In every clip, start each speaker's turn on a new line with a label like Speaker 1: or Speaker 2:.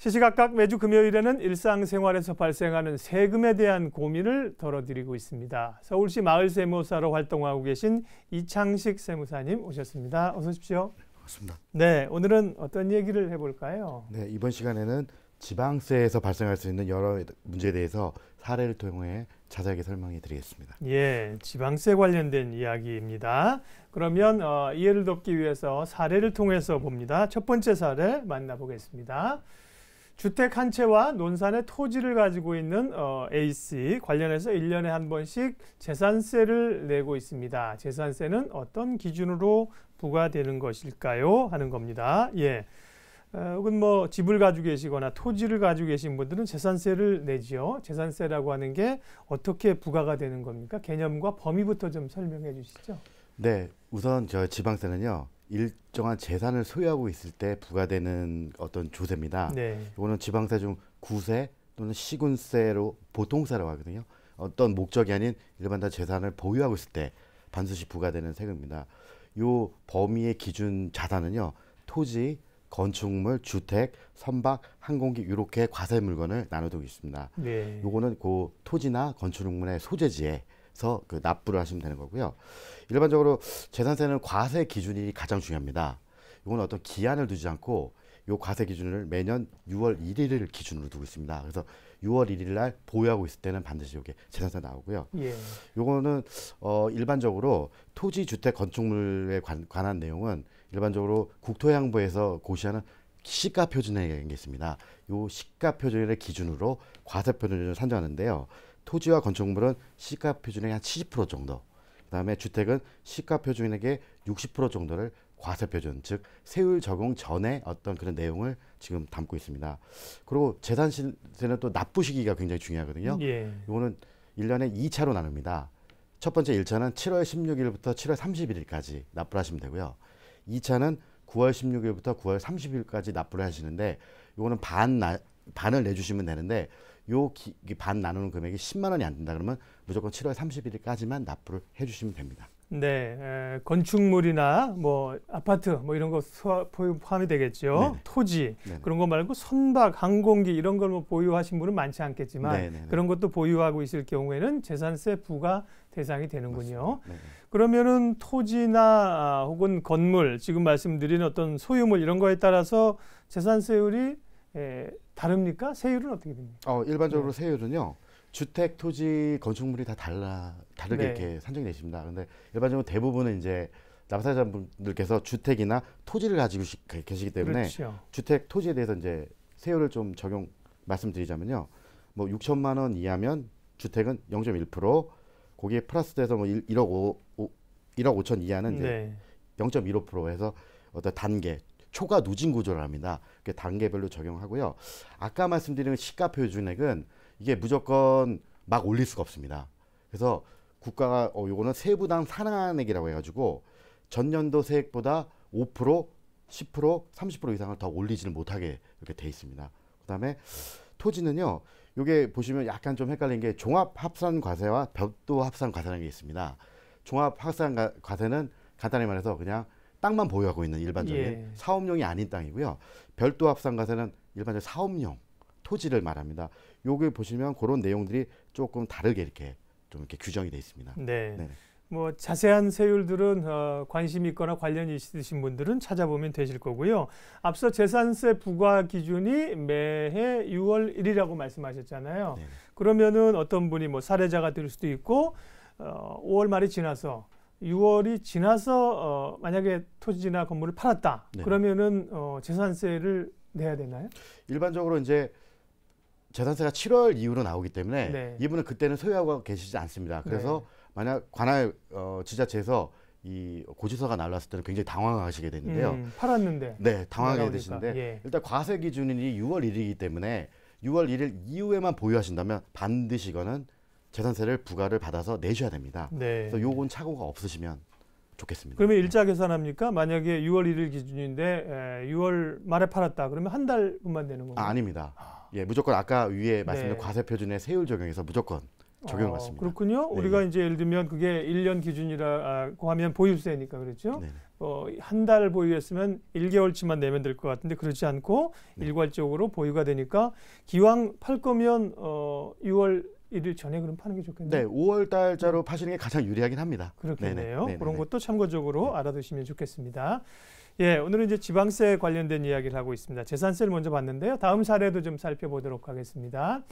Speaker 1: 시시각각 매주 금요일에는 일상생활에서 발생하는 세금에 대한 고민을 덜어드리고 있습니다. 서울시 마을세무사로 활동하고 계신 이창식 세무사님 오셨습니다. 어서 오십시오. 네, 반갑습니다. 네, 오늘은 어떤 얘기를 해볼까요?
Speaker 2: 네, 이번 시간에는 지방세에서 발생할 수 있는 여러 문제에 대해서 사례를 통해 자세하게 설명해 드리겠습니다.
Speaker 1: 예, 지방세 관련된 이야기입니다. 그러면 어, 이해를 돕기 위해서 사례를 통해서 봅니다. 첫 번째 사례 만나보겠습니다. 주택 한 채와 논산의 토지를 가지고 있는 어, A씨 관련해서 1년에 한 번씩 재산세를 내고 있습니다. 재산세는 어떤 기준으로 부과되는 것일까요? 하는 겁니다. 예. 어, 혹은 뭐 집을 가지고 계시거나 토지를 가지고 계신 분들은 재산세를 내지요. 재산세라고 하는 게 어떻게 부과가 되는 겁니까? 개념과 범위부터 좀 설명해 주시죠.
Speaker 2: 네. 우선 저 지방세는요. 일정한 재산을 소유하고 있을 때 부과되는 어떤 조세입니다. 네. 이거는 지방세 중 구세 또는 시군세로 보통세라고 하거든요. 어떤 목적이 아닌 일반 다 재산을 보유하고 있을 때 반드시 부과되는 세금입니다. 요 범위의 기준 자산은요. 토지, 건축물, 주택, 선박, 항공기 이렇게 과세 물건을 나눠두고 있습니다. 네. 요거는 그 토지나 건축물의 소재지에 해서 그 납부를 하시면 되는 거고요. 일반적으로 재산세는 과세 기준이 가장 중요합니다. 이건 어떤 기한을 두지 않고 요 과세 기준을 매년 6월 1일을 기준으로 두고 있습니다. 그래서 6월 1일 날 보유하고 있을 때는 반드시 요게 재산세 나오고요. 예. 요거는 어 일반적으로 토지 주택 건축물에 관, 관한 내용은 일반적으로 국토양부에서 고시하는 시가 표준이 있습니다. 요 시가 표준의 기준으로 과세 표준을 산정하는데요. 토지와 건축물은 시가 표준의 한70% 정도, 그다음에 주택은 시가 표준액의 60% 정도를 과세 표준, 즉 세율 적용 전에 어떤 그런 내용을 지금 담고 있습니다. 그리고 재산세는 또 납부 시기가 굉장히 중요하거든요. 예. 이거는 일년에이차로 나눕니다. 첫 번째 일차는칠월십육일부터칠월삼십일까지 납부를 하시면 되고요. 이차는구월십육일부터구월삼십일까지 납부를 하시는데 이거는 반 나, 반을 내주시면 되는데 요반 나누는 금액이 10만 원이 안 된다 그러면 무조건 7월 31일까지만 납부를 해주시면 됩니다.
Speaker 1: 네, 에, 건축물이나 뭐 아파트 뭐 이런 거 포함이 되겠죠. 네네. 네. 토지 네네. 네. 그런 거 말고 선박, 항공기 이런 걸뭐 보유하신 분은 많지 않겠지만 네네네. 네, 그런 것도 보유하고 있을 경우에는 재산세 부과 대상이 되는군요. 그러면은 토지나 아, 혹은 건물 지금 말씀드린 어떤 소유물 이런 거에 따라서 재산세율이 에, 다릅니까? 세율은 어떻게 됩니까? 어, 일반적으로 네. 세율은요. 주택, 토지, 건축물이
Speaker 2: 다 달라 다르게 네. 이렇게 산정이 되십니다. 근데 일반적으로 대부분은 이제 납세자분들께서 주택이나 토지를 가지고 계시기 때문에 그렇죠. 주택, 토지에 대해서 이제 세율을 좀 적용 말씀드리자면요. 뭐 6천만 원 이하면 주택은 0.1%, 거기에 플러스 돼서 뭐 1, 억 5, 1억 5천 이하는 이제 네. 0.15% 해서 어떤 단계 초과 누진 구조를 합니다. 그게 단계별로 적용하고요. 아까 말씀드린 시가표 준액은 이게 무조건 막 올릴 수가 없습니다. 그래서 국가가 어, 요거는 세부당 산하액이라고 해가지고 전년도 세액보다 5% 10% 30% 이상을 더 올리지는 못하게 이렇게 돼 있습니다. 그다음에 토지는요. 요게 보시면 약간 좀 헷갈린 게 종합 합산 과세와 별도 합산 과세라는 게 있습니다. 종합 합산 과세는 간단히 말해서 그냥 땅만 보유하고 있는 일반적인 예. 사업용이 아닌 땅이고요. 별도 합산과세는 일반적인 사업용 토지를 말합니다. 여기 보시면 그런 내용들이 조금 다르게 이렇게 좀 이렇게 규정이 돼 있습니다. 네.
Speaker 1: 네뭐 자세한 세율들은 어, 관심 있거나 관련이 있으신 분들은 찾아보면 되실 거고요. 앞서 재산세 부과 기준이 매해 6월 1일이라고 말씀하셨잖아요. 네 그러면은 어떤 분이 뭐 사례자가 될 수도 있고 어, 5월 말이 지나서 6월이 지나서 어, 만약에 토지나 건물을 팔았다 네. 그러면은 어, 재산세를 내야 되나요? 일반적으로
Speaker 2: 이제 재산세가 7월 이후로 나오기 때문에 네. 이분은 그때는 소유하고 계시지 않습니다. 그래서 네. 만약 관할 어, 지자체에서 이 고지서가 날랐을 때는 굉장히 당황하시게 되는데요. 음, 팔았는데. 네, 당황하게 되시는데 예. 일단 과세 기준이 6월 1일이기 때문에 6월 1일 이후에만 보유하신다면 반드시 이거는 재산세를 부과를 받아서 내셔야 됩니다. 네. 그래서 요건 착오가 없으시면 좋겠습니다.
Speaker 1: 그러면 일자 계산합니까? 만약에 6월 1일 기준인데 6월 말에 팔았다. 그러면 한 달분만 되는 건가요?
Speaker 2: 아, 아닙니다. 예, 무조건 아까 위에 네. 말씀드린 네. 과세 표준의 세율 적용에서 무조건 적용 맞습니다.
Speaker 1: 어, 그렇군요. 네. 우리가 예. 이제 예를 들면 그게 1년 기준이라고 하면 보유세니까 그렇죠. 네. 네. 어, 한달 보유했으면 1개월치만 내면 될 것 같은데 그렇지 않고 네. 일괄적으로 보유가 되니까 기왕 팔 거면 어, 6월 1일 전에 그럼 파는 게 좋겠네요. 네,
Speaker 2: 5월 달자로 파시는 게 가장 유리하긴 합니다. 그렇겠네요. 네네.
Speaker 1: 그런 것도 참고적으로 네. 알아두시면 좋겠습니다. 예, 오늘은 이제 지방세 관련된 이야기를 하고 있습니다. 재산세를 먼저 봤는데요. 다음 사례도 좀 살펴보도록 하겠습니다.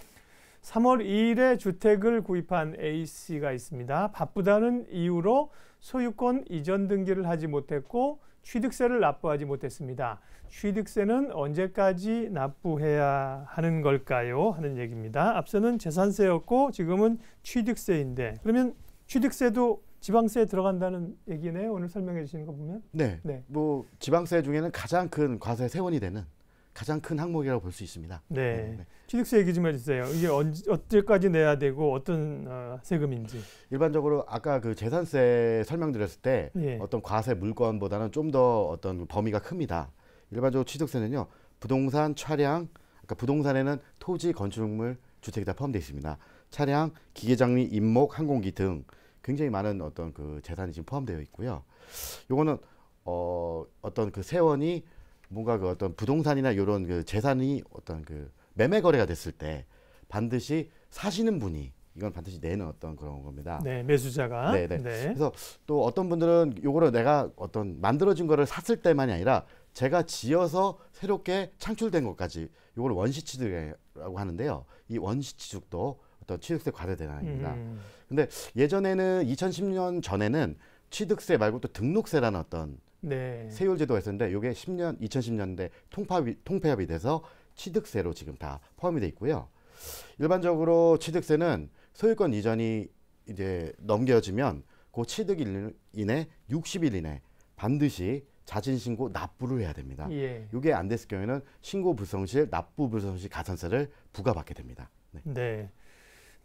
Speaker 1: 3월 2일에 주택을 구입한 A씨가 있습니다. 바쁘다는 이유로 소유권 이전 등기를 하지 못했고 취득세를 납부하지 못했습니다. 취득세는 언제까지 납부해야 하는 걸까요? 하는 얘기입니다. 앞서는 재산세였고 지금은 취득세인데 그러면 취득세도 지방세에 들어간다는 얘기네요. 오늘 설명해 주시는 거 보면. 네.
Speaker 2: 네. 뭐 지방세 중에는 가장 큰 과세 세원이 되는 가장 큰 항목이라고 볼 수 있습니다.
Speaker 1: 네. 네. 네, 취득세 얘기 좀 해주세요. 이게 언제, 까지 내야 되고 어떤 어, 세금인지.
Speaker 2: 일반적으로 아까 그 재산세 설명드렸을 때 예. 어떤 과세 물건보다는 좀 더 어떤 범위가 큽니다. 일반적으로 취득세는요. 부동산, 차량, 그까 부동산에는 토지, 건축물, 주택이 다 포함되어 있습니다. 차량, 기계장비, 임목, 항공기 등 굉장히 많은 어떤 그 재산이 지금 포함되어 있고요. 요거는 어, 어떤 그 세원이 뭔가 그 어떤 부동산이나 이런 그 재산이 어떤 그 매매 거래가 됐을 때 반드시 사시는 분이 이건 반드시 내는 어떤 그런 겁니다. 네,
Speaker 1: 매수자가. 네, 네. 네.
Speaker 2: 그래서 또 어떤 분들은 요거를 내가 어떤 만들어진 거를 샀을 때만이 아니라 제가 지어서 새롭게 창출된 것까지 요걸 원시취득이라고 하는데요. 이 원시취득도 어떤 취득세 과세 대상입니다. 음. 근데 예전에는 2010년 전에는 취득세 말고 또 등록세라는 어떤 네. 세율 제도가 있었는데 이게 10년 2010년대 통합이 통폐합이 돼서 취득세로 지금 다 포함이 돼 있고요. 일반적으로 취득세는 소유권 이전이 이제 넘겨지면 그 취득일 이내 60일 이내 반드시 자진신고 납부를 해야 됩니다. 예. 이게 안 됐을 경우에는 신고 불성실, 납부 불성실 가산세를 부과받게 됩니다.
Speaker 1: 네. 네.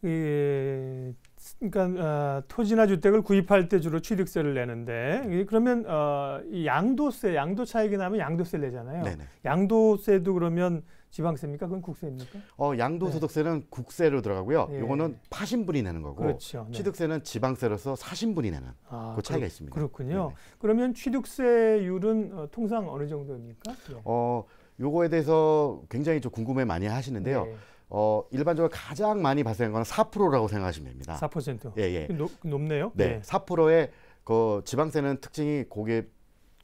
Speaker 1: 예, 그러니까 어, 토지나 주택을 구입할 때 주로 취득세를 내는데 네. 그러면 어, 이 양도세, 양도 차익이 나면 양도세를 내잖아요. 네네. 양도세도 그러면 지방세입니까? 그건 국세입니까?
Speaker 2: 어, 양도소득세는 네. 국세로 들어가고요. 예. 요거는 파신분이 내는 거고 그렇죠. 네. 취득세는 지방세로서 사신분이 내는 아, 그 차이가 그 있습니다.
Speaker 1: 그렇군요. 네네. 그러면 취득세율은 어, 통상 어느 정도입니까? 예.
Speaker 2: 어, 요거에 대해서 굉장히 좀 궁금해 많이 하시는데요. 네. 어, 일반적으로 가장 많이 발생한 건 4%라고 생각하시면 됩니다. 4%?
Speaker 1: 예, 예. 높, 높네요? 네. 네. 예.
Speaker 2: 4%의 그 지방세는 특징이 고게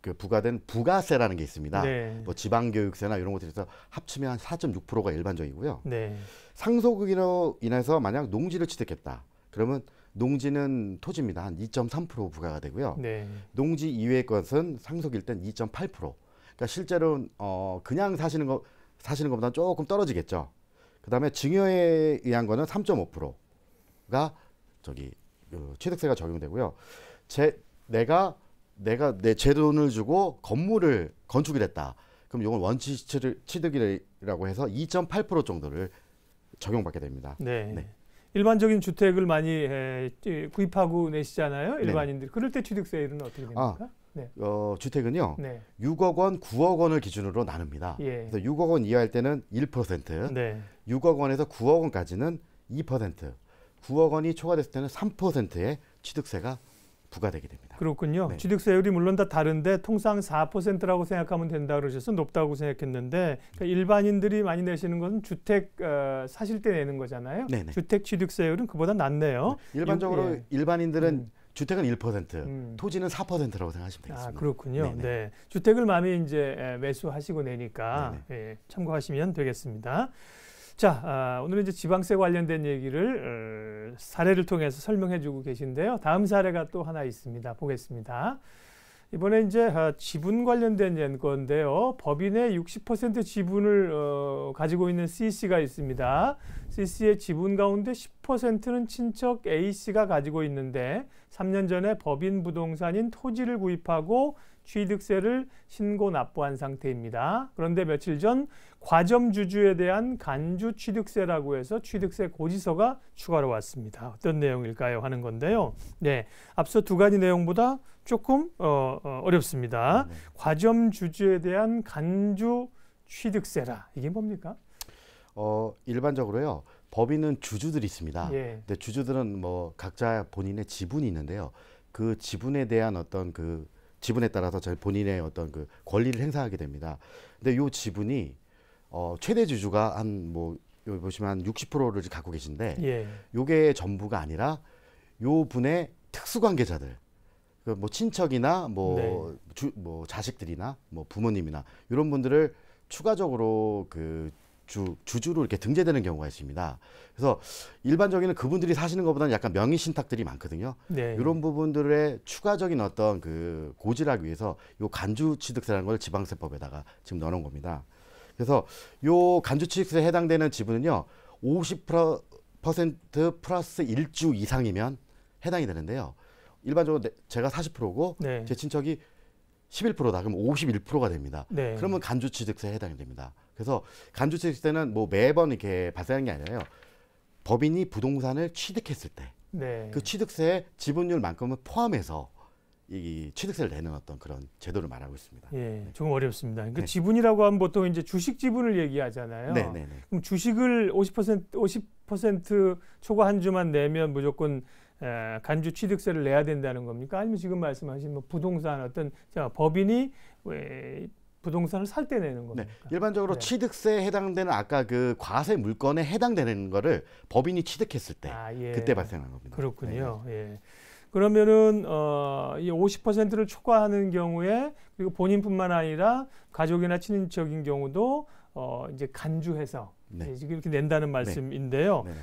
Speaker 2: 그 부과된 부가세라는 게 있습니다. 네. 뭐 지방교육세나 이런 것들에서 합치면 한 4.6%가 일반적이고요. 네. 상속극으로 인해서 만약 농지를 취득했다. 그러면 농지는 토지입니다. 한 2.3% 부과가 되고요. 네. 농지 이외의 것은 상속일 땐 2.8%. 그러니까 실제로 어, 그냥 사시는 거 사시는 것보다 조금 떨어지겠죠. 그다음에 증여에 의한 거는 3.5%가 저기 그 취득세가 적용되고요. 제 내가 내가 내제 돈을 주고 건물을 건축이 됐다. 그럼 이건 원치 취득이라고 해서 2.8% 정도를 적용받게 됩니다. 네. 네.
Speaker 1: 일반적인 주택을 많이 에, 구입하고 내시잖아요. 네. 일반인들. 네 그럴 때 취득세율은 어떻게 됩니까? 아, 네.
Speaker 2: 어, 주택은요. 네. 6억 원, 9억 원을 기준으로 나눕니다. 예. 그래서 6억 원 이하일 때는 1%, 네. 6억 원에서 9억 원까지는 2%, 9억 원이 초과됐을 때는 3%의 취득세가 부과되게 됩니다.
Speaker 1: 그렇군요. 네. 취득세율이 물론 다 다른데 통상 4%라고 생각하면 된다 그러셔서 높다고 생각했는데 그러니까 일반인들이 많이 내시는 것은 주택 어, 사실 때 내는 거잖아요. 네네. 주택 취득세율은 그보다 낮네요. 네. 일반적으로 예.
Speaker 2: 일반인들은 음. 주택은 1%, 음. 토지는 4%라고 생각하시면 아,
Speaker 1: 되겠습니다. 아, 그렇군요. 네네. 네. 네. 주택을 마음에 이제 매수하시고 내니까 네, 네. 예, 참고하시면 되겠습니다. 자, 아, 오늘 이제 지방세 관련된 얘기를 어, 사례를 통해서 설명해 주고 계신데요. 다음 사례가 또 하나 있습니다. 보겠습니다. 이번에 이제 아, 지분 관련된 건데요. 법인의 60% 지분을 어, 가지고 있는 CC가 있습니다. CC의 지분 가운데 10%는 친척 A씨가 가지고 있는데 3년 전에 법인 부동산인 토지를 구입하고 취득세를 신고 납부한 상태입니다. 그런데 며칠 전 과점주주에 대한 간주 취득세라고 해서 취득세 고지서가 추가로 왔습니다. 어떤 내용일까요? 하는 건데요. 네, 앞서 두 가지 내용보다 조금 어, 어 렵습니다 네. 네. 과점주주에 대한 간주 취득세라 이게 뭡니까?
Speaker 2: 어, 일반적으로요. 법인은 주주들이 있습니다. 예. 근데 주주들은 뭐 각자 본인의 지분이 있는데요. 그 지분에 대한 어떤 그 지분에 따라서 저희 본인의 어떤 그 권리를 행사하게 됩니다. 근데 요 지분이 어, 최대 주주가 한 뭐 여기 보시면 한 60%를 갖고 계신데 예. 요게 전부가 아니라 요 분의 특수 관계자들 그 뭐 친척이나 뭐, 네. 뭐 자식들이나 뭐 부모님이나 이런 분들을 추가적으로 그 주, 주주로 이렇게 등재되는 경우가 있습니다. 그래서 일반적인 그분들이 사시는 것보다는 약간 명의 신탁들이 많거든요. 네. 이런 부분들의 추가적인 어떤 그 고지를 위해서 요 간주 취득세라는 걸 지방세법에다가 지금 넣어놓은 겁니다. 그래서 요 간주 취득세에 해당되는 지분은요. 50% 플러스 1주 이상이면 해당이 되는데요. 일반적으로 제가 40%고 네. 제 친척이 11%다. 그럼 51%가 됩니다. 네. 그러면 간주 취득세에 해당이 됩니다. 그래서 간주채 시세는 뭐 매번 이렇게 발생하는 게 아니라요. 법인이 부동산을 취득했을 때그 네. 취득세 지분율만큼은 포함해서 이 취득세를 내는 어떤 그런 제도를
Speaker 1: 말하고 있습니다. 예, 네. 조금 어렵습니다. 그러니까 네. 지분이라고 하면 보통 이제 주식 지분을 얘기하잖아요. 네, 네, 네. 그럼 주식을 50% 50% 초과 한 주만 내면 무조건 에, 간주 취득세를 내야 된다는 겁니까? 아니면 지금 말씀하신 뭐 부동산 어떤 자, 법인이 왜 부동산을 살 때 내는 거예 네.
Speaker 2: 일반적으로 네. 취득세에
Speaker 1: 해당되는 아까
Speaker 2: 그 과세 물건에 해당되는 거를 법인이 취득했을 때 아, 예. 그때 발생하는 겁니다.
Speaker 1: 그렇군요. 네. 예. 그러면은 어이 50%를 초과하는 경우에 그리고 본인뿐만 아니라 가족이나 친인적인 경우도 어 이제 간주해서 네. 이렇게 낸다는 네. 말씀인데요. 네.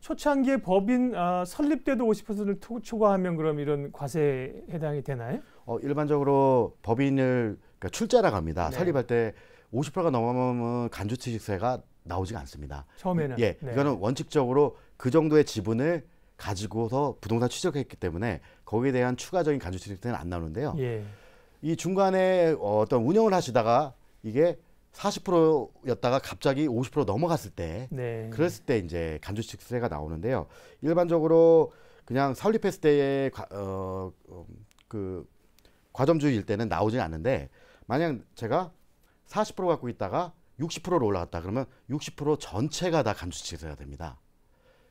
Speaker 1: 초창기에 법인 아, 설립돼도 50%를 초과하면 그럼 이런 과세에 해당이 되나요? 어, 일반적으로 법인을
Speaker 2: 그러니까 출자라고 합니다. 네. 설립할 때 50%가 넘으면 간주취득세가 나오지 않습니다.
Speaker 1: 처음에는 예, 네. 이거는
Speaker 2: 원칙적으로 그 정도의 지분을 가지고서 부동산 취득했기 때문에 거기에 대한 추가적인 간주취득세는 안 나오는데요. 예. 이 중간에 어떤 운영을 하시다가 이게 40%였다가 갑자기 50% 넘어갔을 때 네. 그랬을 때 이제 간주식세가 나오는데요. 일반적으로 그냥 설립했을 때의 어, 어, 그 과점주일 의 때는 나오진 않는데 만약 제가 40% 갖고 있다가 60%로 올라갔다 그러면 60% 전체가 다 간주치세가 됩니다.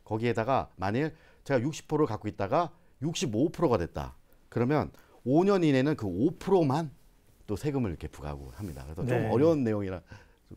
Speaker 2: 거기에다가 만일 제가 60%를 갖고 있다가 65%가 됐다. 그러면 5년 이내는 그 5%만 또 세금을 이렇게 부과하고 합니다. 그래서 네. 좀 어려운 내용이라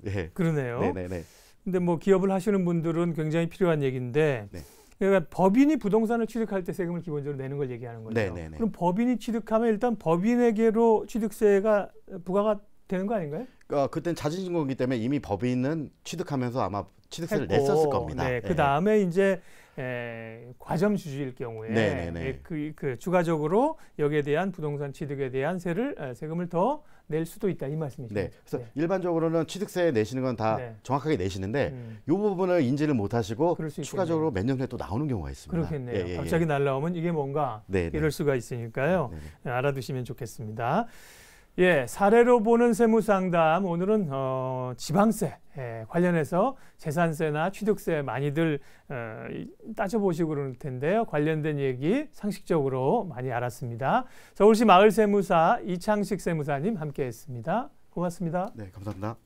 Speaker 2: 예. 그러네요. 네네네.
Speaker 1: 근데 뭐 기업을 하시는 분들은 굉장히 필요한 얘기인데 네. 그러니까 법인이 부동산을 취득할 때 세금을 기본적으로 내는 걸 얘기하는 거죠. 네네네. 그럼 법인이 취득하면 일단 법인에게로 취득세가 부과가 되는 거 아닌가요?
Speaker 2: 어, 그땐 자진신고기 때문에 이미 법인은 취득하면서 아마
Speaker 1: 취득세를 했고, 냈었을 겁니다. 네, 예. 그 다음에 이제 에, 예, 과점주주일 경우에 에, 네, 네, 네. 예, 그, 그 추가적으로 여기에 대한 부동산 취득에 대한 세를 에, 예, 세금을 더 낼 수도 있다 이 말씀이시죠. 네. 그래서
Speaker 2: 네. 일반적으로는 취득세 내시는 건다 네. 정확하게 내시는데 음. 이 부분을 인지를 못 하시고 추가적으로 몇 년 후에 또 나오는 경우가 있습니다. 그렇겠네요. 예, 예, 예. 갑자기
Speaker 1: 날라오면 이게 뭔가 네 이럴 수가 있으니까요. 네네. 알아두시면 좋겠습니다. 예, 사례로 보는 세무 상담 오늘은 어, 지방세 예, 관련해서 재산세나 취득세 많이들 어, 따져보시고 그럴 텐데요. 관련된 얘기 상식적으로 많이 알았습니다. 서울시 마을세무사 이창식 세무사님 함께했습니다. 고맙습니다.
Speaker 2: 네, 감사합니다.